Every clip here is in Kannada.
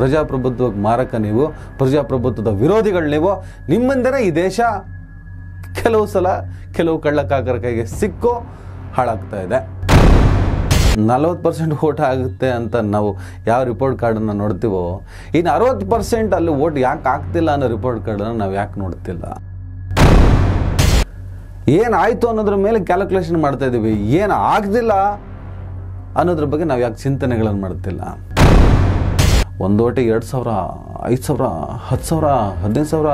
ಪ್ರಜಾಪ್ರಭುತ್ವಕ್ಕೆ ಮಾರಕ ನೀವು ಪ್ರಜಾಪ್ರಭುತ್ವದ ವಿರೋಧಿಗಳು ನೀವು ನಿಮ್ಮಿಂದನೇ ಈ ದೇಶ ಕೆಲವು ಸಲ ಕೆಲವು ಕಳ್ಳಕಾಕರ ಕೈಗೆ ಸಿಕ್ಕು ಹಾಳಾಗ್ತಾ ಇದೆ ನಲವತ್ತು ಪರ್ಸೆಂಟ್ ಓಟ್ ಆಗುತ್ತೆ ಅಂತ ನಾವು ಯಾವ ರಿಪೋರ್ಟ್ ಕಾರ್ಡನ್ನು ನೋಡ್ತೀವೋ ಇನ್ನು ಅರವತ್ತು ಪರ್ಸೆಂಟ್ ಅಲ್ಲಿ ಓಟ್ ಯಾಕೆ ಆಗ್ತಿಲ್ಲ ಅನ್ನೋ ರಿಪೋರ್ಟ್ ಕಾರ್ಡನ್ನು ನಾವು ಯಾಕೆ ನೋಡ್ತಿಲ್ಲ ಏನಾಯಿತು ಅನ್ನೋದ್ರ ಮೇಲೆ ಕ್ಯಾಲ್ಕುಲೇಷನ್ ಮಾಡ್ತಾ ಇದ್ದೀವಿ ಏನು ಆಗ್ತಿಲ್ಲ ಅನ್ನೋದ್ರ ಬಗ್ಗೆ ನಾವು ಯಾಕೆ ಚಿಂತನೆಗಳನ್ನು ಮಾಡ್ತಿಲ್ಲ ಒಂದೋಟೆ ಎರಡು ಸಾವಿರ ಐದು ಸಾವಿರ ಹತ್ತು ಸಾವಿರ ಹದಿನೈದು ಸಾವಿರ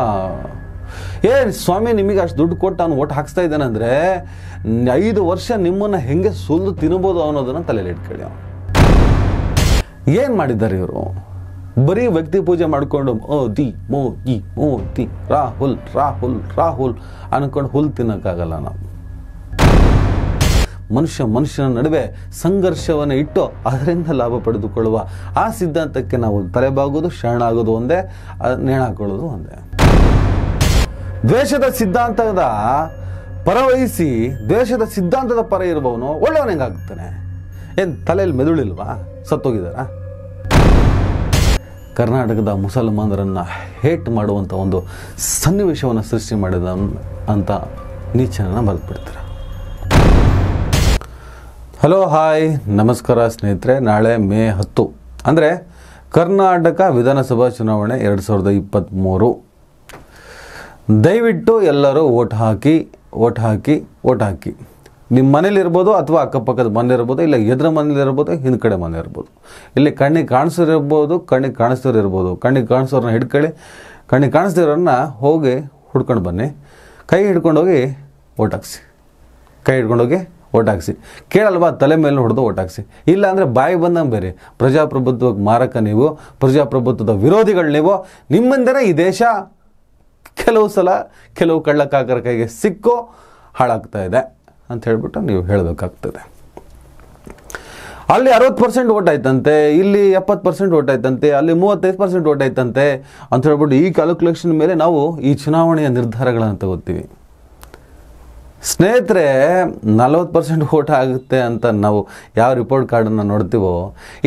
ಏ ಸ್ವಾಮಿ ನಿಮಗೆ ಅಷ್ಟು ದುಡ್ಡು ಕೊಟ್ಟು ಅವನು ಓಟ್ ಹಾಕ್ಸ್ತಾ ಅಂದರೆ ಐದು ವರ್ಷ ನಿಮ್ಮನ್ನು ಹೆಂಗೆ ಸುಲಿದು ತಿನ್ಬೋದು ಅನ್ನೋದನ್ನು ತಲೆಯಲ್ಲಿ ಇಟ್ಕೊಳ್ಳಿ ಅವನು ಏನು ಮಾಡಿದ್ದಾರೆ ಇವರು ಬರೀ ವ್ಯಕ್ತಿ ಪೂಜೆ ಮಾಡಿಕೊಂಡು ಓ ದಿ ಮೋ ದಿ ಮೋ ದಿ ರಾಹುಲ್ ರಾಹುಲ್ ರಾಹುಲ್ ಅನ್ಕೊಂಡು ಹುಲ್ ತಿನ್ನೋಕ್ಕಾಗಲ್ಲ ನಾವು ಮನುಷ್ಯ ಮನುಷ್ಯನ ನಡುವೆ ಸಂಘರ್ಷವನ್ನು ಇಟ್ಟು ಅದರಿಂದ ಲಾಭ ಪಡೆದುಕೊಳ್ಳುವ ಆ ಸಿದ್ಧಾಂತಕ್ಕೆ ನಾವು ತಲೆಬಾಗೋದು ಶರಣಾಗೋದು ಒಂದೇ ನೇಣಾಕೊಳ್ಳೋದು ಒಂದೇ ದ್ವೇಷದ ಸಿದ್ಧಾಂತದ ಪರವಹಿಸಿ ದ್ವೇಷದ ಸಿದ್ಧಾಂತದ ಪರ ಇರುವವನು ಒಳ್ಳೆಯವನಿಗಾಗ್ತಾನೆ ಏನು ತಲೆಯಲ್ಲಿ ಮೆದುಳಿಲ್ವಾ ಸತ್ತೋಗಿದಾರಾ ಕರ್ನಾಟಕದ ಮುಸಲ್ಮಾನರನ್ನು ಹೇಟ್ ಮಾಡುವಂಥ ಒಂದು ಸನ್ನಿವೇಶವನ್ನು ಸೃಷ್ಟಿ ಮಾಡಿದ ಅಂತ ನೀಚನನ್ನು ಬರೆದ್ಬಿಡ್ತಾರೆ ಹಲೋ ಹಾಯ್ ನಮಸ್ಕಾರ ಸ್ನೇಹಿತರೆ ನಾಳೆ ಮೇ ಹತ್ತು ಅಂದರೆ ಕರ್ನಾಟಕ ವಿಧಾನಸಭಾ ಚುನಾವಣೆ ಎರಡು ಸಾವಿರದ ಇಪ್ಪತ್ತ್ಮೂರು ದಯವಿಟ್ಟು ಎಲ್ಲರೂ ಓಟ್ ಹಾಕಿ ಓಟ್ ಹಾಕಿ ಓಟ್ ಹಾಕಿ ನಿಮ್ಮ ಮನೇಲಿರ್ಬೋದು ಅಥವಾ ಅಕ್ಕಪಕ್ಕದ ಮನೆ ಇರ್ಬೋದು ಇಲ್ಲ ಎದುರ ಮನೇಲಿರ್ಬೋದು ಮನೆ ಇರ್ಬೋದು ಇಲ್ಲಿ ಕಣ್ಣಿಗೆ ಕಾಣಿಸೋರಿರ್ಬೋದು ಕಣ್ಣಿಗೆ ಕಾಣಿಸ್ದೋರಿರ್ಬೋದು ಕಣ್ಣಿಗೆ ಕಾಣಿಸೋರನ್ನ ಹಿಡ್ಕೊಳ್ಳಿ ಕಣ್ಣಿಗೆ ಕಾಣಿಸ್ದಿರೋರನ್ನ ಹೋಗಿ ಹುಡ್ಕೊಂಡು ಬನ್ನಿ ಕೈ ಹಿಡ್ಕೊಂಡೋಗಿ ಓಟ್ ಹಾಕ್ಸಿ ಕೈ ಹಿಡ್ಕೊಂಡೋಗಿ ಓಟಾಕ್ಸಿ ಕೇಳಲ್ವಾ ತಲೆ ಮೇಲೆ ಹೊಡೆದು ಓಟಾಕ್ಸಿ ಇಲ್ಲ ಅಂದರೆ ಬಾಯಿ ಬಂದಂಗೆ ಬೇರೆ ಪ್ರಜಾಪ್ರಭುತ್ವಕ್ಕೆ ಮಾರಕ ನೀವು ಪ್ರಜಾಪ್ರಭುತ್ವದ ವಿರೋಧಿಗಳು ನೀವು ನಿಮ್ಮಂದಿರ ಈ ದೇಶ ಕೆಲವು ಸಲ ಕೆಲವು ಕಳ್ಳಕಾಕರ ಕೈಗೆ ಸಿಕ್ಕೋ ಹಾಳಾಗ್ತಾ ಇದೆ ಅಂತ ಹೇಳ್ಬಿಟ್ಟು ನೀವು ಹೇಳಬೇಕಾಗ್ತದೆ ಅಲ್ಲಿ ಅರವತ್ತು ಪರ್ಸೆಂಟ್ ಓಟ್ ಆಯ್ತಂತೆ ಇಲ್ಲಿ ಎಪ್ಪತ್ತು ಪರ್ಸೆಂಟ್ ಓಟ್ ಆಯ್ತಂತೆ ಅಲ್ಲಿ ಮೂವತ್ತೈದು ಪರ್ಸೆಂಟ್ ಓಟ್ ಆಯ್ತಂತೆ ಅಂತ ಹೇಳ್ಬಿಟ್ಟು ಈ ಕ್ಯಾಲ್ಕುಲೇಷನ್ ಮೇಲೆ ನಾವು ಈ ಚುನಾವಣೆಯ ನಿರ್ಧಾರಗಳನ್ನು ತಗೋತೀವಿ ಸ್ನೇಹಿತರೆ ನಲವತ್ತು ಪರ್ಸೆಂಟ್ ಓಟ್ ಆಗುತ್ತೆ ಅಂತ ನಾವು ಯಾವ ರಿಪೋರ್ಟ್ ಕಾರ್ಡನ್ನು ನೋಡ್ತೀವೋ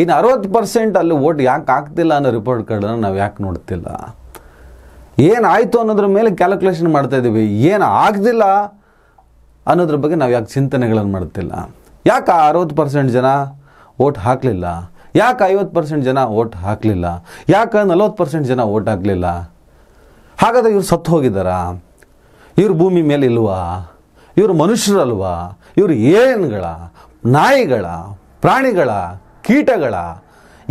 ಇನ್ನು ಅರವತ್ತು ಪರ್ಸೆಂಟ್ ಅಲ್ಲಿ ಓಟ್ ಯಾಕೆ ಆಗ್ತಿಲ್ಲ ಅನ್ನೋ ರಿಪೋರ್ಟ್ ಕಾರ್ಡನ್ನು ನಾವು ಯಾಕೆ ನೋಡ್ತಿಲ್ಲ ಏನಾಯಿತು ಅನ್ನೋದ್ರ ಮೇಲೆ ಕ್ಯಾಲ್ಕುಲೇಷನ್ ಮಾಡ್ತಾ ಇದ್ದೀವಿ ಏನು ಆಗ್ತಿಲ್ಲ ಅನ್ನೋದ್ರ ಬಗ್ಗೆ ನಾವು ಯಾಕೆ ಚಿಂತನೆಗಳನ್ನು ಮಾಡ್ತಿಲ್ಲ ಯಾಕೆ ಅರವತ್ತು ಪರ್ಸೆಂಟ್ ಜನ ಓಟ್ ಹಾಕಲಿಲ್ಲ ಯಾಕೆ ಐವತ್ತು ಪರ್ಸೆಂಟ್ ಜನ ಓಟ್ ಹಾಕಲಿಲ್ಲ ಯಾಕೆ ನಲವತ್ತು ಪರ್ಸೆಂಟ್ ಜನ ಓಟ್ ಹಾಕಲಿಲ್ಲ ಹಾಗಾದ್ರೆ ಇವ್ರು ಸತ್ತು ಹೋಗಿದ್ದಾರಾ ಇವ್ರ ಭೂಮಿ ಮೇಲೆ ಇಲ್ವಾ ಇವರು ಮನುಷ್ಯರಲ್ವಾ ಇವರು ಏನ್ಗಳ ನಾಯಿಗಳ ಪ್ರಾಣಿಗಳ ಕೀಟಗಳ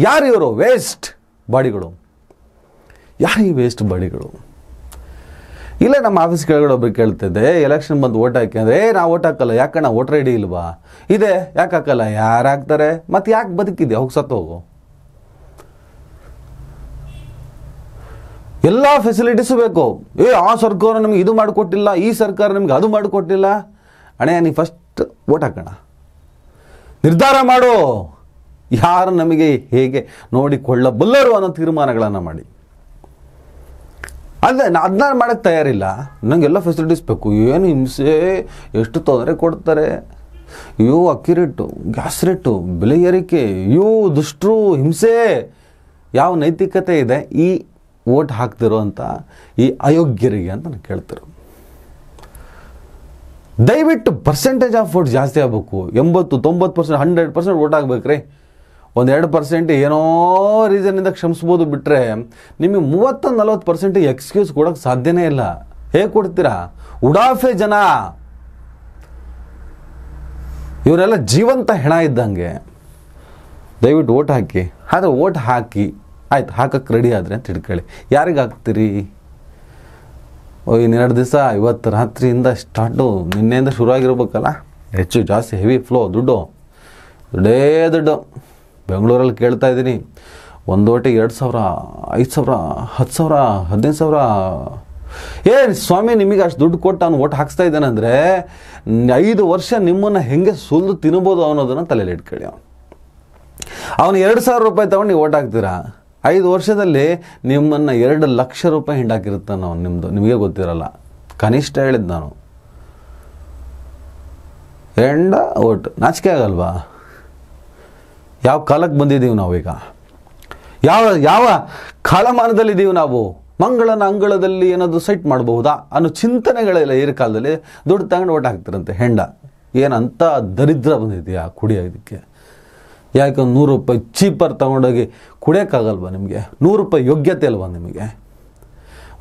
ಯಾರು ಇವರು ವೇಸ್ಟ್ ಬಾಡಿಗಳು ಯಾರು ಈ ವೇಸ್ಟ್ ಬಾಡಿಗಳು ಇಲ್ಲ ನಮ್ಮ ಆಫೀಸ್ ಕೆಳಗಡೆ ಒಬ್ಬರು ಕೇಳ್ತಿದ್ದೆ ಎಲೆಕ್ಷನ್ ಬಂದು ಓಟ್ ಹಾಕಿ ಅಂದರೆ ಏ ನಾವು ಓಟ್ ಹಾಕಲ್ಲ ಯಾಕಣ್ಣ ವೋಟರ್ ಐ ಡಿ ಇಲ್ವಾ ಇದೆ ಯಾಕೆ ಹಾಕಲ್ಲ ಯಾರು ಹಾಕ್ತಾರೆ ಮತ್ತು ಯಾಕೆ ಬದುಕಿದೆ ಹೋಗಿ ಸತ್ತು ಹೋಗು ಎಲ್ಲ ಫೆಸಿಲಿಟೀಸ್ ಬೇಕು ಏ ಆ ಸರ್ಕಾರ ನಮಗೆ ಇದು ಮಾಡಿಕೊಟ್ಟಿಲ್ಲ ಈ ಸರ್ಕಾರ ನಮಗೆ ಅದು ಮಾಡಿಕೊಟ್ಟಿಲ್ಲ ಅಣೆ ನೀ ಫಸ್ಟ್ ಓಟ್ ಹಾಕೋಣ ನಿರ್ಧಾರ ಮಾಡು ಯಾರು ನಮಗೆ ಹೇಗೆ ನೋಡಿಕೊಳ್ಳಬಲ್ಲರು ಅನ್ನೋ ತೀರ್ಮಾನಗಳನ್ನು ಮಾಡಿ ಅದೇ ಅದನ್ನ ಮಾಡೋಕ್ಕೆ ತಯಾರಿಲ್ಲ ನನಗೆಲ್ಲ ಫೆಸಿಲಿಟೀಸ್ ಬೇಕು ಏನು ಹಿಂಸೆ ಎಷ್ಟು ತೊಂದರೆ ಕೊಡ್ತಾರೆ ಅಯ್ಯೋ ಅಕ್ಕಿ ರೇಟು ಗ್ಯಾಸ್ ರೇಟು ಬೆಲೆ ಏರಿಕೆ ಅಯ್ಯೋ ದುಷ್ಟರು ಹಿಂಸೆ ಯಾವ ನೈತಿಕತೆ ಇದೆ ಈ ಓಟ್ ಹಾಕ್ತಿರೋ ಅಂತ ಈ ಅಯೋಗ್ಯರಿಗೆ ಅಂತ ನಾನು ಕೇಳ್ತಿರು ದಯವಿಟ್ಟು ಪರ್ಸೆಂಟೇಜ್ ಆಫ್ ವೋಟ್ ಜಾಸ್ತಿ ಆಗಬೇಕು ಎಂಬತ್ತು ತೊಂಬತ್ತು ಪರ್ಸೆಂಟ್ ಹಂಡ್ರೆಡ್ ಪರ್ಸೆಂಟ್ ವೋಟ್ ಆಗ್ಬೇಕ್ರಿ ಒಂದು ಎರಡು ಪರ್ಸೆಂಟ್ ಏನೋ ರೀಸನ್ನಿಂದ ಕ್ಷಮಿಸ್ಬೋದು ಬಿಟ್ಟರೆ ನಿಮಗೆ ಮೂವತ್ತು ನಲ್ವತ್ತು ಪರ್ಸೆಂಟ್ ಎಕ್ಸ್ಕ್ಯೂಸ್ ಕೊಡೋಕೆ ಸಾಧ್ಯನೇ ಇಲ್ಲ ಹೇಗೆ ಕೊಡ್ತೀರಾ ಉಡಾಫೆ ಜನ ಇವರೆಲ್ಲ ಜೀವಂತ ಹೆಣ ಇದ್ದಂಗೆ ದಯವಿಟ್ಟು ಓಟ್ ಹಾಕಿ ಆದರೆ ಓಟ್ ಹಾಕಿ ಆಯ್ತು ಹಾಕಕ್ಕೆ ರೆಡಿ ಆದರೆ ಅಂತ ಹಿಡ್ಕೊಳ್ಳಿ ಯಾರಿಗೆ ಹಾಕ್ತೀರಿ ಇನ್ನೆರಡು ದಿವಸ ಇವತ್ತು ರಾತ್ರಿಯಿಂದ ಸ್ಟಾರ್ಟು ನಿನ್ನೆಯಿಂದ ಶುರು ಆಗಿರ್ಬೇಕಲ್ಲ ಹೆಚ್ಚು ಜಾಸ್ತಿ ಹೆವಿ ಫ್ಲೋ ದುಡ್ಡು ದುಡ್ಡೇ ದುಡ್ಡು ಬೆಂಗಳೂರಲ್ಲಿ ಕೇಳ್ತಾ ಇದ್ದೀನಿ ಒಂದು ಒಟ್ಟಿಗೆ ಎರಡು ಸಾವಿರ ಐದು ಸಾವಿರ ಹತ್ತು ಸಾವಿರ ಹದಿನೈದು ಸಾವಿರ ಏ ಸ್ವಾಮಿ ನಿಮಗೆ ಅಷ್ಟು ದುಡ್ಡು ಕೊಟ್ಟು ಅವನು ಓಟ್ ಹಾಕ್ಸ್ತಾ ಇದ್ದಾನಂದರೆ ಐದು ವರ್ಷ ನಿಮ್ಮನ್ನು ಹೆಂಗೆ ಸುಲಿದು ತಿನ್ಬೋದು ಅನ್ನೋದನ್ನು ತಲೆಯಲ್ಲಿ ಇಟ್ಕೊಳ್ಳಿ ಅವನು ಅವನು ಎರಡು ಸಾವಿರ ರೂಪಾಯಿ ತೊಗೊಂಡು ನೀವು ಓಟ್ ಹಾಕ್ತೀರಾ ಐದು ವರ್ಷದಲ್ಲಿ ನಿಮ್ಮನ್ನು ಎರಡು ಲಕ್ಷ ರೂಪಾಯಿ ಹಿಂಡಾಕಿರುತ್ತೆ ನಾವು ನಿಮ್ಮದು ನಿಮಗೆ ಗೊತ್ತಿರಲ್ಲ ಕನಿಷ್ಠ ಹೇಳಿದ್ದು ನಾನು ಎಂಡ ಓಟ್ ನಾಚಿಕೆ ಆಗಲ್ವಾ ಯಾವ ಕಾಲಕ್ಕೆ ಬಂದಿದ್ದೀವಿ ನಾವೀಗ ಯಾವ ಯಾವ ಕಾಲಮಾನದಲ್ಲಿದ್ದೀವಿ ನಾವು ಮಂಗಳನ ಅಂಗಳದಲ್ಲಿ ಏನಾದರೂ ಸೆಟ್ ಮಾಡಬಹುದಾ ಅನ್ನೋ ಚಿಂತನೆಗಳೆಲ್ಲ ಈ ಕಾಲದಲ್ಲಿ ದುಡ್ಡು ತಗೊಂಡು ಓಟ್ ಹಾಕ್ತಿರಂತೆ ಹೆಂಡ ಏನಂತ ದರಿದ್ರ ಬಂದಿದೆಯಾ ಕುಡಿಯೋದಕ್ಕೆ ಯಾಕೆ ನೂರು ರೂಪಾಯಿ ಚೀಪರ್ ತೊಗೊಂಡೋಗಿ ಕುಡಿಯೋಕ್ಕಾಗಲ್ವ ನಿಮಗೆ ನೂರು ರೂಪಾಯಿ ಯೋಗ್ಯತೆ ಅಲ್ವಾ ನಿಮಗೆ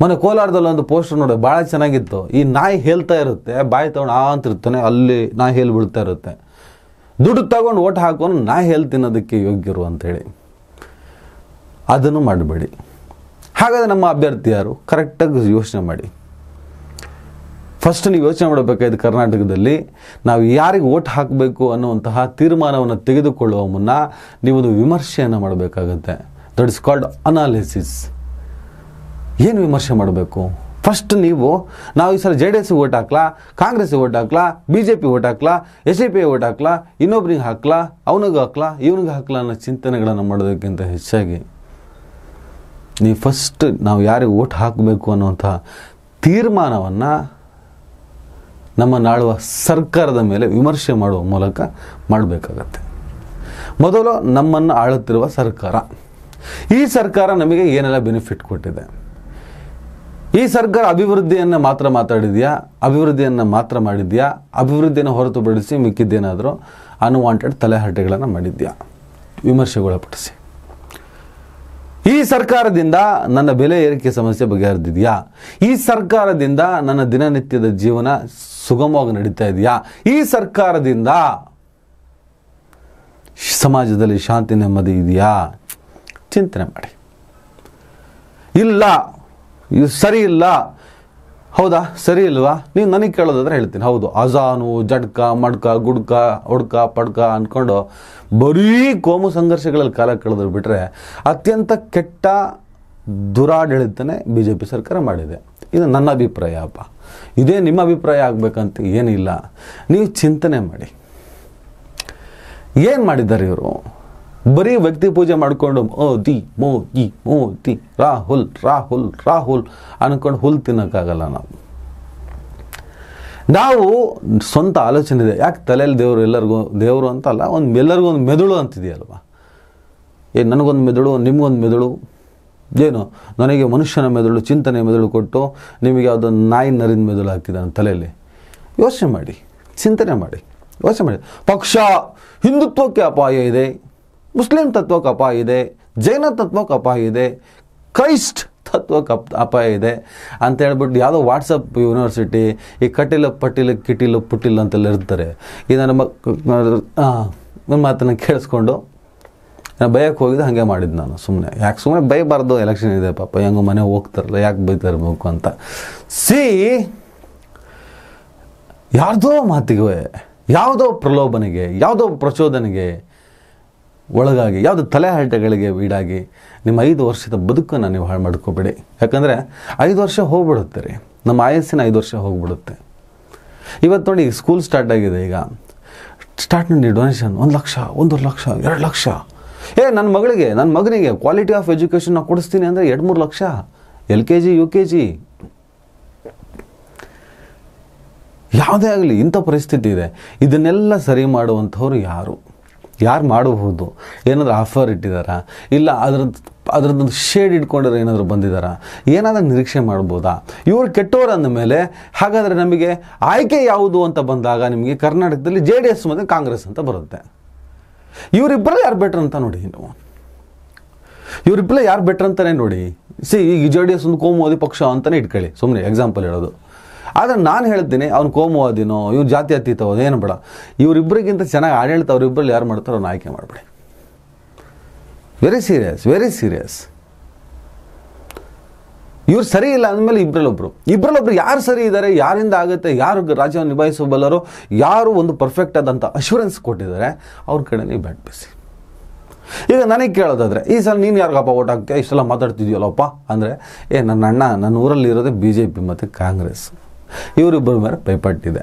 ಮೊನ್ನೆ ಕೋಲಾರದಲ್ಲಿ ಒಂದು ಪೋಸ್ಟರ್ ನೋಡಿ ಭಾಳ ಚೆನ್ನಾಗಿತ್ತು ಈ ನಾಯಿ ಹೇಳ್ತಾ ಇರುತ್ತೆ ಬಾಯಿ ತೊಗೊಂಡು ಆ ಅಂತ ಇರ್ತಾನೆ ಅಲ್ಲಿ ನಾಯಿ ಹೇಳಿ ಇರುತ್ತೆ ದುಡ್ಡು ತಗೊಂಡು ಓಟ್ ಹಾಕೊಂಡು ನಾಯಿ ಹೇಳಿ ತಿನ್ನೋದಕ್ಕೆ ಯೋಗ್ಯರು ಅಂಥೇಳಿ ಅದನ್ನು ಮಾಡಬೇಡಿ ಹಾಗಾದರೆ ನಮ್ಮ ಅಭ್ಯರ್ಥಿ ಯಾರು ಕರೆಕ್ಟಾಗಿ ಯೋಚನೆ ಮಾಡಿ ಫಸ್ಟ್ ನೀವು ಯೋಚನೆ ಮಾಡಬೇಕಾಯ್ತು ಕರ್ನಾಟಕದಲ್ಲಿ ನಾವು ಯಾರಿಗೆ ಓಟ್ ಹಾಕಬೇಕು ಅನ್ನುವಂತಹ ತೀರ್ಮಾನವನ್ನು ತೆಗೆದುಕೊಳ್ಳುವ ಮುನ್ನ ನೀವೊಂದು ವಿಮರ್ಶೆಯನ್ನು ಮಾಡಬೇಕಾಗುತ್ತೆ ದಟ್ ಇಸ್ ಕಾಲ್ಡ್ ಅನಾಲಿಸಿಸ್ ಏನು ವಿಮರ್ಶೆ ಮಾಡಬೇಕು ಫಸ್ಟ್ ನೀವು ನಾವು ಈ ಸಲ ಜೆ ಡಿ ಎಸ್ಗೆ ಓಟ್ ಹಾಕ್ಲಾ ಕಾಂಗ್ರೆಸ್ಗೆ ಓಟ್ ಹಾಕ್ಲಾ ಬಿ ಜೆ ಪಿ ಓಟ್ ಹಾಕ್ಲಾ ಎಸ್ ಡಿ ಪಿ ಓಟ್ ಹಾಕ್ಲಾ ಇನ್ನೊಬ್ರಿಗೆ ಹಾಕ್ಲಾ ಅವನಿಗೆ ಹಾಕ್ಲಾ ಇವನಿಗೆ ಹಾಕ್ಲಾ ಅನ್ನೋ ಚಿಂತನೆಗಳನ್ನು ಮಾಡೋದಕ್ಕಿಂತ ಹೆಚ್ಚಾಗಿ ನೀವು ಫಸ್ಟ್ ನಾವು ಯಾರಿಗೆ ಓಟ್ ಹಾಕಬೇಕು ಅನ್ನುವಂಥ ತೀರ್ಮಾನವನ್ನು ನಮ್ಮ ನಾಳುವ ಸರ್ಕಾರದ ಮೇಲೆ ವಿಮರ್ಶೆ ಮಾಡುವ ಮೂಲಕ ಮಾಡಬೇಕಾಗತ್ತೆ ಮೊದಲು ನಮ್ಮನ್ನು ಆಳುತ್ತಿರುವ ಸರ್ಕಾರ ಈ ಸರ್ಕಾರ ನಮಗೆ ಏನೆಲ್ಲ ಬೆನಿಫಿಟ್ ಕೊಟ್ಟಿದೆ ಈ ಸರ್ಕಾರ ಅಭಿವೃದ್ಧಿಯನ್ನು ಮಾತ್ರ ಮಾತಾಡಿದೆಯಾ ಅಭಿವೃದ್ಧಿಯನ್ನು ಮಾತ್ರ ಮಾಡಿದೆಯಾ ಅಭಿವೃದ್ಧಿಯನ್ನು ಹೊರತುಪಡಿಸಿ ಮಿಕ್ಕಿದ್ದೇನಾದರೂ ಅನ್ವಾಂಟೆಡ್ ತಲೆಹರಟೆಗಳನ್ನು ಮಾಡಿದೆಯಾ ವಿಮರ್ಶೆಗೊಳಪಡಿಸಿ ಈ ಸರ್ಕಾರದಿಂದ ನನ್ನ ಬೆಲೆ ಏರಿಕೆ ಸಮಸ್ಯೆ ಬಗೆಹರಿದಿದೆಯಾ ಈ ಸರ್ಕಾರದಿಂದ ನನ್ನ ದಿನನಿತ್ಯದ ಜೀವನ ಸುಗಮವಾಗಿ ನಡೀತಾ ಇದೆಯಾ ಈ ಸರ್ಕಾರದಿಂದ ಸಮಾಜದಲ್ಲಿ ಶಾಂತಿ ನೆಮ್ಮದಿ ಇದೆಯಾ ಚಿಂತನೆ ಮಾಡಿ ಇಲ್ಲ ಇದು ಸರಿ ಇಲ್ಲ ಹೌದಾ ಸರಿ ಇಲ್ವಾ ನೀವು ನನಗೆ ಕೇಳೋದಾದ್ರೆ ಹೇಳ್ತೀನಿ ಹೌದು ಅಜಾನು ಜಡ್ಕ ಮಡ್ಕ ಗುಡ್ಕ ಉಡ್ಕ ಪಡ್ಕ ಅಂದ್ಕೊಂಡು ಬರೀ ಕೋಮು ಸಂಘರ್ಷಗಳಲ್ಲಿ ಕಾಲ ಕಳೆದ್ರು ಬಿಟ್ಟರೆ ಅತ್ಯಂತ ಕೆಟ್ಟ ದುರಾಡಳಿತನೇ ಬಿ ಜೆ ಪಿ ಸರ್ಕಾರ ಮಾಡಿದೆ ಇದು ನನ್ನ ಅಭಿಪ್ರಾಯ ಅಪ್ಪ ಇದೇ ನಿಮ್ಮ ಅಭಿಪ್ರಾಯ ಆಗಬೇಕಂತ ಏನಿಲ್ಲ ನೀವು ಚಿಂತನೆ ಮಾಡಿ ಏನು ಮಾಡಿದ್ದಾರೆ ಇವರು ಬರೀ ವ್ಯಕ್ತಿ ಪೂಜೆ ಮಾಡಿಕೊಂಡು ಓ ದಿ ಮೋದಿ ಮೋದಿ ದಿ ರಾಹುಲ್ ರಾಹುಲ್ ರಾಹುಲ್ ಅನ್ಕೊಂಡು ಹುಲ್ ತಿನ್ನೋಕ್ಕಾಗಲ್ಲ ನಾವು ನಾವು ಸ್ವಂತ ಆಲೋಚನೆ ಇದೆ ಯಾಕೆ ತಲೆಯಲ್ಲಿ ದೇವರು ಎಲ್ಲರಿಗೂ ದೇವರು ಅಂತಲ್ಲ ಒಂದು ಎಲ್ಲರಿಗೂ ಒಂದು ಮೆದುಳು ಅಂತಿದೆಯಲ್ವ ಏ ನನಗೊಂದು ಮೆದುಳು ನಿಮಗೊಂದು ಮೆದುಳು ಏನು ನನಗೆ ಮನುಷ್ಯನ ಮೆದುಳು ಚಿಂತನೆ ಮೆದುಳು ಕೊಟ್ಟು ನಿಮಗೆ ಯಾವುದೊಂದು ನಾಯಿ ನರಿನ ಮೆದುಳು ಹಾಕಿದ್ದಾನೆ ತಲೆಯಲ್ಲಿ ಯೋಚನೆ ಮಾಡಿ ಚಿಂತನೆ ಮಾಡಿ ಯೋಚನೆ ಮಾಡಿ ಪಕ್ಷ ಹಿಂದುತ್ವಕ್ಕೆ ಅಪಾಯ ಇದೆ ಮುಸ್ಲಿಂ ತತ್ವಕ್ಕೆ ಅಪಾಯ ಇದೆ ಜೈನ ತತ್ವಕ್ಕೆ ಅಪಾಯ ಇದೆ ಕ್ರೈಸ್ಟ್ ತತ್ವಕ್ಕೆ ಅಪ್ ಅಪಾಯ ಇದೆ ಅಂತ ಹೇಳ್ಬಿಟ್ಟು ಯಾವುದೋ ವಾಟ್ಸಪ್ ಯೂನಿವರ್ಸಿಟಿ ಈ ಕಟಿಲ ಪಟಿಲ ಕಿಟಿಲು ಪುಟಿಲ್ ಅಂತೆಲ್ಲ ಇರ್ತಾರೆ ಇದು ನಮ್ಮ ನನ್ನ ಮಾತನ್ನು ಕೇಳಿಸ್ಕೊಂಡು ನಾನು ಭಯಕ್ಕೆ ಹೋಗಿದ್ದು ಹಾಗೆ ಮಾಡಿದ್ದು ನಾನು ಸುಮ್ಮನೆ ಯಾಕೆ ಸುಮ್ಮನೆ ಬೈಬಾರ್ದು ಎಲೆಕ್ಷನ್ ಇದೆ ಪಾಪ ಹೆಂಗೆ ಮನೆ ಹೋಗ್ತಾರಲ್ಲ ಯಾಕೆ ಬೈತಾ ಇರಬೇಕು ಅಂತ ಸಿ ಯಾರ್ದೋ ಮಾತಿಗೆ ಯಾವುದೋ ಪ್ರಲೋಭನೆಗೆ ಯಾವುದೋ ಪ್ರಚೋದನೆಗೆ ಒಳಗಾಗಿ ಯಾವುದು ತಲೆಹರಟೆಗಳಿಗೆ ಈಡಾಗಿ ನಿಮ್ಮ ಐದು ವರ್ಷದ ಬದುಕನ್ನು ನೀವು ಹಾಳು ಮಾಡ್ಕೋಬೇಡಿ ಯಾಕಂದರೆ ಐದು ವರ್ಷ ಹೋಗ್ಬಿಡುತ್ತೆ ರೀ ನಮ್ಮ ಆಯಸ್ಸಿನ ಐದು ವರ್ಷ ಹೋಗ್ಬಿಡುತ್ತೆ ಇವತ್ತು ನೋಡಿ ಸ್ಕೂಲ್ ಸ್ಟಾರ್ಟ್ ಆಗಿದೆ ಈಗ ಸ್ಟಾರ್ಟ್ ನೋಡಿ ಡೊನೇಷನ್ ಒಂದು ಲಕ್ಷ ಒಂದೂವರೆ ಲಕ್ಷ ಎರಡು ಲಕ್ಷ ಏ ನನ್ನ ಮಗಳಿಗೆ ನನ್ನ ಮಗನಿಗೆ ಕ್ವಾಲಿಟಿ ಆಫ್ ಎಜುಕೇಷನ್ ಕೊಡಿಸ್ತೀನಿ ಅಂದರೆ ಎರಡು ಮೂರು ಲಕ್ಷ L K G U K G ಯಾವುದೇ ಆಗಲಿ ಇಂಥ ಪರಿಸ್ಥಿತಿ ಇದೆ ಇದನ್ನೆಲ್ಲ ಸರಿ ಮಾಡುವಂಥವ್ರು ಯಾರು ಯಾರು ಮಾಡಬಹುದು ಏನಾದರೂ ಆಫರ್ ಇಟ್ಟಿದ್ದಾರಾ ಇಲ್ಲ ಅದ್ರದ್ದು ಅದರದ್ದೊಂದು ಶೇಡ್ ಇಟ್ಕೊಂಡ್ರೆ ಏನಾದರೂ ಬಂದಿದ್ದಾರಾ ಏನಾದರೂ ನಿರೀಕ್ಷೆ ಮಾಡ್ಬೋದಾ ಇವರು ಕೆಟ್ಟವರು ಅಂದಮೇಲೆ ಹಾಗಾದರೆ ನಮಗೆ ಆಯ್ಕೆ ಯಾವುದು ಅಂತ ಬಂದಾಗ ನಿಮಗೆ ಕರ್ನಾಟಕದಲ್ಲಿ ಜೆ ಡಿ ಎಸ್ ಮತ್ತು ಕಾಂಗ್ರೆಸ್ ಅಂತ ಬರುತ್ತೆ ಇವರಿಬ್ಬರ ಯಾರು ಬೆಟ್ರ್ ಅಂತ ನೋಡಿ ನೀವು ಇವರಿಬ್ಬರ ಯಾರು ಬೆಟ್ರ್ ಅಂತಲೇ ನೋಡಿ ಸಿ ಈಗ ಜೆ ಡಿ ಎಸ್ ಒಂದು ಕೋಮುವಾದಿ ಪಕ್ಷ ಅಂತಲೇ ಇಟ್ಕೊಳ್ಳಿ ಸುಮ್ಮನೆ ಎಕ್ಸಾಂಪಲ್ ಹೇಳೋದು ಆದರೆ ನಾನು ಹೇಳ್ತೀನಿ ಅವ್ನು ಕೋಮುವಾದಿನೋ ಇವ್ನು ಜಾತಿ ಅತೀತವೋ ಏನು ಬೇಡ ಇವರಿಬ್ಬರಿಗಿಂತ ಚೆನ್ನಾಗಿ ಆಡಳಿತ ಅವರಿಬ್ಬರಲ್ಲಿ ಯಾರು ಮಾಡ್ತಾರೋ ಅವ್ನು ಆಯ್ಕೆ ಮಾಡಬೇಡಿ ವೆರಿ ಸೀರಿಯಸ್ ವೆರಿ ಸೀರಿಯಸ್ ಇವ್ರು ಸರಿ ಇಲ್ಲ ಅಂದಮೇಲೆ ಇಬ್ಬರಲ್ಲೊಬ್ರು ಇಬ್ಬರಲ್ಲೊಬ್ರು ಯಾರು ಸರಿ ಇದ್ದಾರೆ ಯಾರಿಂದ ಆಗುತ್ತೆ ಯಾರು ರಾಜ್ಯವನ್ನು ನಿಭಾಯಿಸಬಲ್ಲರು ಯಾರು ಒಂದು ಪರ್ಫೆಕ್ಟ್ ಆದಂಥ ಅಶ್ಯೂರೆನ್ಸ್ ಕೊಟ್ಟಿದ್ದಾರೆ ಅವ್ರ ನೀವು ಬ್ಯಾಟ್ ಬಿಸಿ ಈಗ ನನಗೆ ಕೇಳೋದಾದರೆ ಈ ಸಲ ನೀನು ಯಾರಿಗಪ್ಪ ಓಟ್ ಹಾಕ್ತೀಯ ಇಷ್ಟೆಲ್ಲ ಮಾತಾಡ್ತಿದ್ಯಲ್ಲಪ್ಪ ಅಂದರೆ ಏ ನನ್ನ ಅಣ್ಣ ನನ್ನ ಊರಲ್ಲಿ ಇರೋದೇ ಬಿ ಜೆ ಪಿ ಮತ್ತು ಕಾಂಗ್ರೆಸ್ ಇವರಿಬ್ಬರ ಮೇಲೆ ಪೈಪಟ್ಟಿದೆ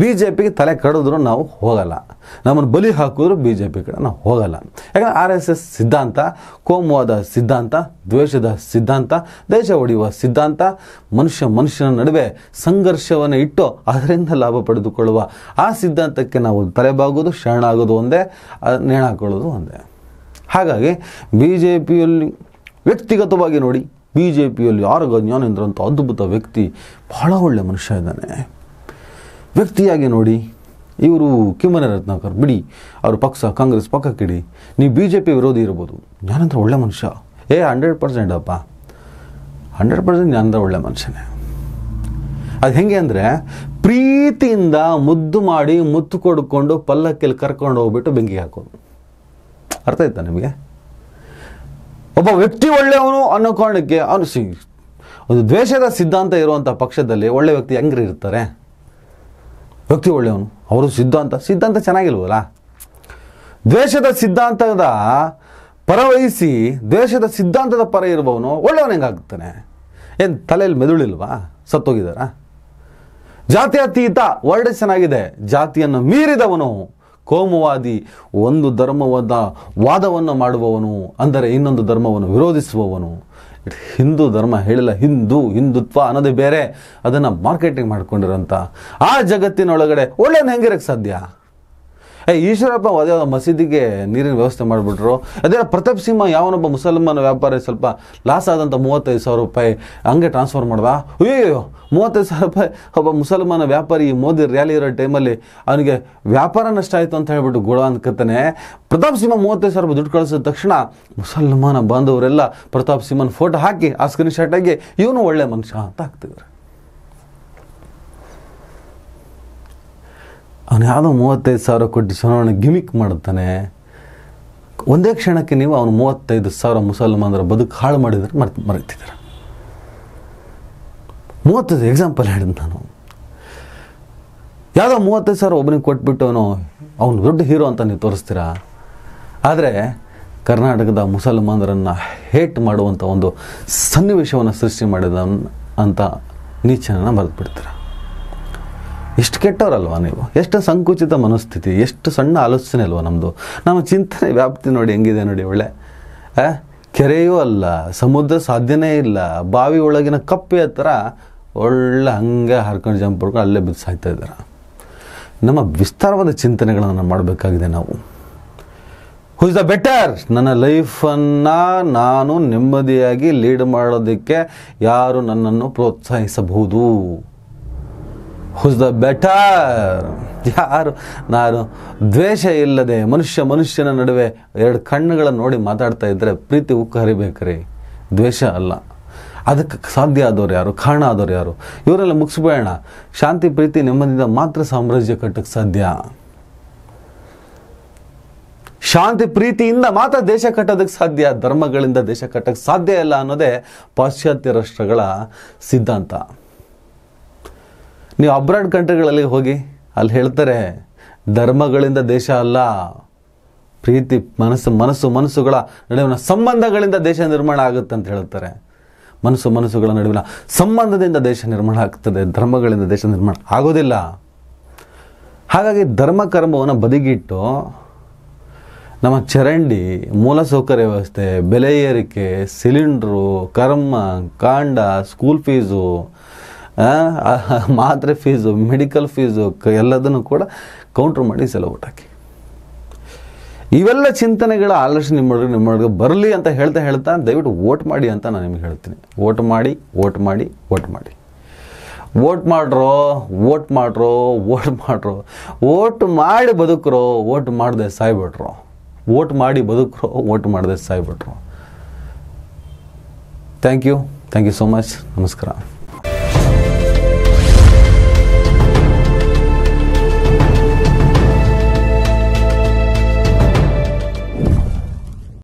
ಬಿ ಜೆ ಪಿಗೆ ತಲೆ ಕಡಿದ್ರು ನಾವು ಹೋಗಲ್ಲ ನಮ್ಮನ್ನು ಬಲಿ ಹಾಕಿದ್ರು ಬಿ ಜೆ ಪಿ ಕಡೆ ನಾವು ಹೋಗಲ್ಲ ಯಾಕಂದರೆ ಆರ್ ಎಸ್ ಎಸ್ ಸಿದ್ಧಾಂತ ಕೋಮುವಾದ ಸಿದ್ಧಾಂತ ದ್ವೇಷದ ಸಿದ್ಧಾಂತ ದೇಶ ಒಡೆಯುವ ಸಿದ್ಧಾಂತ ಮನುಷ್ಯ ಮನುಷ್ಯನ ನಡುವೆ ಸಂಘರ್ಷವನ್ನು ಇಟ್ಟು ಅದರಿಂದ ಲಾಭ ಪಡೆದುಕೊಳ್ಳುವ ಆ ಸಿದ್ಧಾಂತಕ್ಕೆ ನಾವು ತಲೆಬಾಗೋದು ಶರಣಾಗೋದು ಒಂದೇ ನೇಣಾಕೊಳ್ಳೋದು ಒಂದೇ ಹಾಗಾಗಿ ಬಿ ಜೆ ಪಿಯಲ್ಲಿ ವ್ಯಕ್ತಿಗತವಾಗಿ ನೋಡಿ ಬಿ ಜೆ ಪಿಯಲ್ಲಿ ಯಾರು ಜ್ಞಾನೇಂದ್ರ ಅಂತ ಅದ್ಭುತ ವ್ಯಕ್ತಿ ಬಹಳ ಒಳ್ಳೆ ಮನುಷ್ಯ ಇದ್ದಾನೆ ವ್ಯಕ್ತಿಯಾಗಿ ನೋಡಿ ಇವರು ಕಿಮ್ಮನೆ ರತ್ನಾಕರ್ ಬಿಡಿ ಅವ್ರ ಪಕ್ಷ ಕಾಂಗ್ರೆಸ್ ಪಕ್ಕಕ್ಕಿಡಿ ನೀವು ಬಿ ಜೆ ಪಿ ವಿರೋಧಿ ಇರ್ಬೋದು ಜ್ಞಾನೇಂದ್ರ ಒಳ್ಳೆ ಮನುಷ್ಯ ಏ ಹಂಡ್ರೆಡ್ ಪರ್ಸೆಂಟ್ ಅಪ್ಪ ಹಂಡ್ರೆಡ್ ಪರ್ಸೆಂಟ್ ಜ್ಞಾನೇಂದ್ರ ಒಳ್ಳೆ ಮನುಷ್ಯನೇ ಅದು ಹೆಂಗೆ ಅಂದರೆ ಪ್ರೀತಿಯಿಂದ ಮುದ್ದು ಮಾಡಿ ಮುತ್ತು ಕೊಡ್ಕೊಂಡು ಪಲ್ಲಕ್ಕಿಲ್ಲಿ ಕರ್ಕೊಂಡು ಹೋಗ್ಬಿಟ್ಟು ಬೆಂಕಿ ಹಾಕೋದು ಅರ್ಥ ಆಯ್ತಾ ನಿಮಗೆ ಒಬ್ಬ ವ್ಯಕ್ತಿ ಒಳ್ಳೆಯವನು ಅನ್ನೋ ಕಾರಣಕ್ಕೆ ಅವನು ಸಿ ಒಂದು ದ್ವೇಷದ ಸಿದ್ಧಾಂತ ಇರುವಂಥ ಪಕ್ಷದಲ್ಲಿ ಒಳ್ಳೆ ವ್ಯಕ್ತಿ ಹೆಂಗ್ರಿ ಇರ್ತಾರೆ ವ್ಯಕ್ತಿ ಒಳ್ಳೆಯವನು ಅವರು ಸಿದ್ಧಾಂತ ಸಿದ್ಧಾಂತ ಚೆನ್ನಾಗಿಲ್ವಲ್ಲ ದ್ವೇಷದ ಸಿದ್ಧಾಂತದ ಪರವಹಿಸಿ ದ್ವೇಷದ ಸಿದ್ಧಾಂತದ ಪರ ಇರುವವನು ಒಳ್ಳೆಯವನು ಹೆಂಗಾಗ್ತಾನೆ ಏನು ತಲೆಯಲ್ಲಿ ಮೆದುಳಿಲ್ವಾ ಸತ್ತೋಗಿದ್ದಾರಾ ಅತೀತ ವರ್ಡ್ ಚೆನ್ನಾಗಿದೆ ಜಾತಿಯನ್ನು ಮೀರಿದವನು ಕೋಮುವಾದಿ ಒಂದು ಧರ್ಮವಾದ ವಾದವನ್ನು ಮಾಡುವವನು ಅಂದರೆ ಇನ್ನೊಂದು ಧರ್ಮವನ್ನು ವಿರೋಧಿಸುವವನು ಹಿಂದೂ ಧರ್ಮ ಹೇಳಿಲ್ಲ ಹಿಂದೂ ಹಿಂದುತ್ವ ಅನ್ನೋದೇ ಬೇರೆ ಅದನ್ನು ಮಾರ್ಕೆಟಿಂಗ್ ಮಾಡಿಕೊಂಡಿರೋಂಥ ಆ ಜಗತ್ತಿನೊಳಗಡೆ ಒಳ್ಳೆಯ ಹೆಂಗಿರಕ್ಕೆ ಸಾಧ್ಯ ಈಶ್ವರಪ್ಪ ಅದೇ ಮಸೀದಿಗೆ ನೀರಿನ ವ್ಯವಸ್ಥೆ ಮಾಡಿಬಿಟ್ರು ಅದೇ ಪ್ರತಾಪ್ ಸಿಂಹ ಯಾವನೊಬ್ಬ ಮುಸಲ್ಮಾನ ವ್ಯಾಪಾರಿ ಸ್ವಲ್ಪ ಲಾಸ್ ಆದಂಥ ಮೂವತ್ತೈದು ಸಾವಿರ ರೂಪಾಯಿ ಹಂಗೆ ಟ್ರಾನ್ಸ್ಫರ್ ಮಾಡುವ ಅಯ್ಯೋ ಮೂವತ್ತೈದು ಸಾವಿರ ರೂಪಾಯಿ ಒಬ್ಬ ಮುಸಲ್ಮಾನ ವ್ಯಾಪಾರಿ ಮೋದಿ ರ್ಯಾಲಿ ಇರೋ ಟೈಮಲ್ಲಿ ಅವನಿಗೆ ವ್ಯಾಪಾರ ನಷ್ಟ ಆಯಿತು ಅಂತ ಹೇಳ್ಬಿಟ್ಟು ಅಂತ ಕತ್ತಾನೆ ಪ್ರತಾಪ್ ಸಿಂಹ ಮೂವತ್ತೈದು ಸಾವಿರ ರೂಪಾಯಿ ದುಡ್ಡು ಕಳಿಸಿದ ತಕ್ಷಣ ಮುಸಲ್ಮಾನ ಬಾಂಧವರೆಲ್ಲ ಪ್ರತಾಪ್ ಸಿಂಹನ ಫೋಟೋ ಹಾಕಿ ಆ ಸ್ಕ್ರೀನ್ ಇವನು ಒಳ್ಳೆ ಮನುಷ್ಯ ಅಂತ ಆಗ್ತಿದ್ದಾರೆ ಅವನು ಯಾವುದೋ ಮೂವತ್ತೈದು ಸಾವಿರ ಕೊಟ್ಟು ಚುನಾವಣೆ ಗಿಮಿಕ್ ಮಾಡ್ತಾನೆ ಒಂದೇ ಕ್ಷಣಕ್ಕೆ ನೀವು ಅವನು ಮೂವತ್ತೈದು ಸಾವಿರ ಮುಸಲ್ಮಾನರ ಬದುಕು ಹಾಳು ಮಾಡಿದರೆ ಮರ್ತು ಮರೆತಿದ್ದಾರೆ ಮೂವತ್ತೈದು ಎಕ್ಸಾಂಪಲ್ ಹೇಳಿದ್ ನಾನು ಯಾವುದೋ ಮೂವತ್ತೈದು ಸಾವಿರ ಒಬ್ಬನಿಗೆ ಕೊಟ್ಬಿಟ್ಟು ಅವನು ಅವನು ದೊಡ್ಡ ಹೀರೋ ಅಂತ ನೀವು ತೋರಿಸ್ತೀರಾ ಆದರೆ ಕರ್ನಾಟಕದ ಮುಸಲ್ಮಾನರನ್ನು ಹೇಟ್ ಮಾಡುವಂಥ ಒಂದು ಸನ್ನಿವೇಶವನ್ನು ಸೃಷ್ಟಿ ಮಾಡಿದ ಅಂತ ನೀಚನನ್ನು ಮರೆತು ಬಿಡ್ತೀರಾ ಎಷ್ಟು ಕೆಟ್ಟವರಲ್ವ ನೀವು ಎಷ್ಟು ಸಂಕುಚಿತ ಮನಸ್ಥಿತಿ ಎಷ್ಟು ಸಣ್ಣ ಆಲೋಚನೆ ಅಲ್ವಾ ನಮ್ಮದು ನಮ್ಮ ಚಿಂತನೆ ವ್ಯಾಪ್ತಿ ನೋಡಿ ಹೆಂಗಿದೆ ನೋಡಿ ಒಳ್ಳೆ ಕೆರೆಯೂ ಅಲ್ಲ ಸಮುದ್ರ ಸಾಧ್ಯನೇ ಇಲ್ಲ ಬಾವಿ ಒಳಗಿನ ಕಪ್ಪೆ ಹತ್ರ ಒಳ್ಳೆ ಹಂಗೆ ಹರ್ಕೊಂಡು ಜಂಪ್ ಹೊಡ್ಕೊಂಡು ಅಲ್ಲೇ ಬಿದ್ದು ಸಾಯ್ತಾ ಇದ್ದಾರೆ ನಮ್ಮ ವಿಸ್ತಾರವಾದ ಚಿಂತನೆಗಳನ್ನು ಮಾಡಬೇಕಾಗಿದೆ ನಾವು ಹೂ ಇಸ್ ದ ಬೆಟರ್ ನನ್ನ ಲೈಫನ್ನು ನಾನು ನೆಮ್ಮದಿಯಾಗಿ ಲೀಡ್ ಮಾಡೋದಕ್ಕೆ ಯಾರು ನನ್ನನ್ನು ಪ್ರೋತ್ಸಾಹಿಸಬಹುದು ಹುಸ್ ದ ಬೆಟರ್ ಯಾರು ನಾನು ದ್ವೇಷ ಇಲ್ಲದೆ ಮನುಷ್ಯ ಮನುಷ್ಯನ ನಡುವೆ ಎರಡು ಕಣ್ಣುಗಳನ್ನು ನೋಡಿ ಮಾತಾಡ್ತಾ ಇದ್ದರೆ ಪ್ರೀತಿ ಉಕ್ಕು ಹರಿಬೇಕ್ರಿ ದ್ವೇಷ ಅಲ್ಲ ಅದಕ್ಕೆ ಸಾಧ್ಯ ಆದವ್ರು ಯಾರು ಕಾರಣ ಆದವ್ರು ಯಾರು ಇವರೆಲ್ಲ ಮುಗಿಸ್ಬೇಡ ಶಾಂತಿ ಪ್ರೀತಿ ನೆಮ್ಮದಿಯಿಂದ ಮಾತ್ರ ಸಾಮ್ರಾಜ್ಯ ಕಟ್ಟಕ್ಕೆ ಸಾಧ್ಯ ಶಾಂತಿ ಪ್ರೀತಿಯಿಂದ ಮಾತ್ರ ದೇಶ ಕಟ್ಟೋದಕ್ಕೆ ಸಾಧ್ಯ ಧರ್ಮಗಳಿಂದ ದೇಶ ಕಟ್ಟಕ್ಕೆ ಸಾಧ್ಯ ಇಲ್ಲ ಅನ್ನೋದೇ ಪಾಶ್ಚಾತ್ಯ ರಾಷ್ಟ್ರಗಳ ಸಿದ್ಧಾಂತ ನೀವು ಅಬ್ರಾಡ್ ಕಂಟ್ರಿಗಳಲ್ಲಿ ಹೋಗಿ ಅಲ್ಲಿ ಹೇಳ್ತಾರೆ ಧರ್ಮಗಳಿಂದ ದೇಶ ಅಲ್ಲ ಪ್ರೀತಿ ಮನಸ್ಸು ಮನಸ್ಸು ಮನಸ್ಸುಗಳ ನಡುವಿನ ಸಂಬಂಧಗಳಿಂದ ದೇಶ ನಿರ್ಮಾಣ ಆಗುತ್ತೆ ಅಂತ ಹೇಳ್ತಾರೆ ಮನಸ್ಸು ಮನಸ್ಸುಗಳ ನಡುವಿನ ಸಂಬಂಧದಿಂದ ದೇಶ ನಿರ್ಮಾಣ ಆಗ್ತದೆ ಧರ್ಮಗಳಿಂದ ದೇಶ ನಿರ್ಮಾಣ ಆಗೋದಿಲ್ಲ ಹಾಗಾಗಿ ಧರ್ಮ ಕರ್ಮವನ್ನು ಬದಿಗಿಟ್ಟು ನಮ್ಮ ಚರಂಡಿ ಮೂಲಸೌಕರ್ಯ ವ್ಯವಸ್ಥೆ ಬೆಲೆ ಏರಿಕೆ ಸಿಲಿಂಡ್ರು ಕರ್ಮ ಕಾಂಡ ಸ್ಕೂಲ್ ಫೀಸು ಮಾತ್ರೆ ಫೀಸು ಮೆಡಿಕಲ್ ಫೀಸು ಎಲ್ಲದನ್ನು ಕೂಡ ಕೌಂಟ್ರ್ ಮಾಡಿ ಸೆಲ ಊಟಕ್ಕೆ ಇವೆಲ್ಲ ಚಿಂತನೆಗಳ ಆಲೋಚನೆ ನಿಮ್ಮೊಳಗೆ ನಿಮ್ಮೊಳಗೆ ಬರಲಿ ಅಂತ ಹೇಳ್ತಾ ಹೇಳ್ತಾ ದಯವಿಟ್ಟು ಓಟ್ ಮಾಡಿ ಅಂತ ನಾನು ನಿಮ್ಗೆ ಹೇಳ್ತೀನಿ ಓಟ್ ಮಾಡಿ ಓಟ್ ಮಾಡಿ ಓಟ್ ಮಾಡಿ ಓಟ್ ಮಾಡ್ರೋ ಓಟ್ ಮಾಡ್ರೋ ಓಟ್ ಮಾಡ್ರೋ ಓಟ್ ಮಾಡಿ ಬದುಕ್ರೋ ಓಟ್ ಮಾಡದೆ ಸಾಯ್ಬಿಟ್ರೋ ಓಟ್ ಮಾಡಿ ಬದುಕ್ರೋ ಓಟ್ ಮಾಡಿದೆ ಸಾಯ್ಬಿಟ್ರೋ thank you thank you so much ನಮಸ್ಕಾರ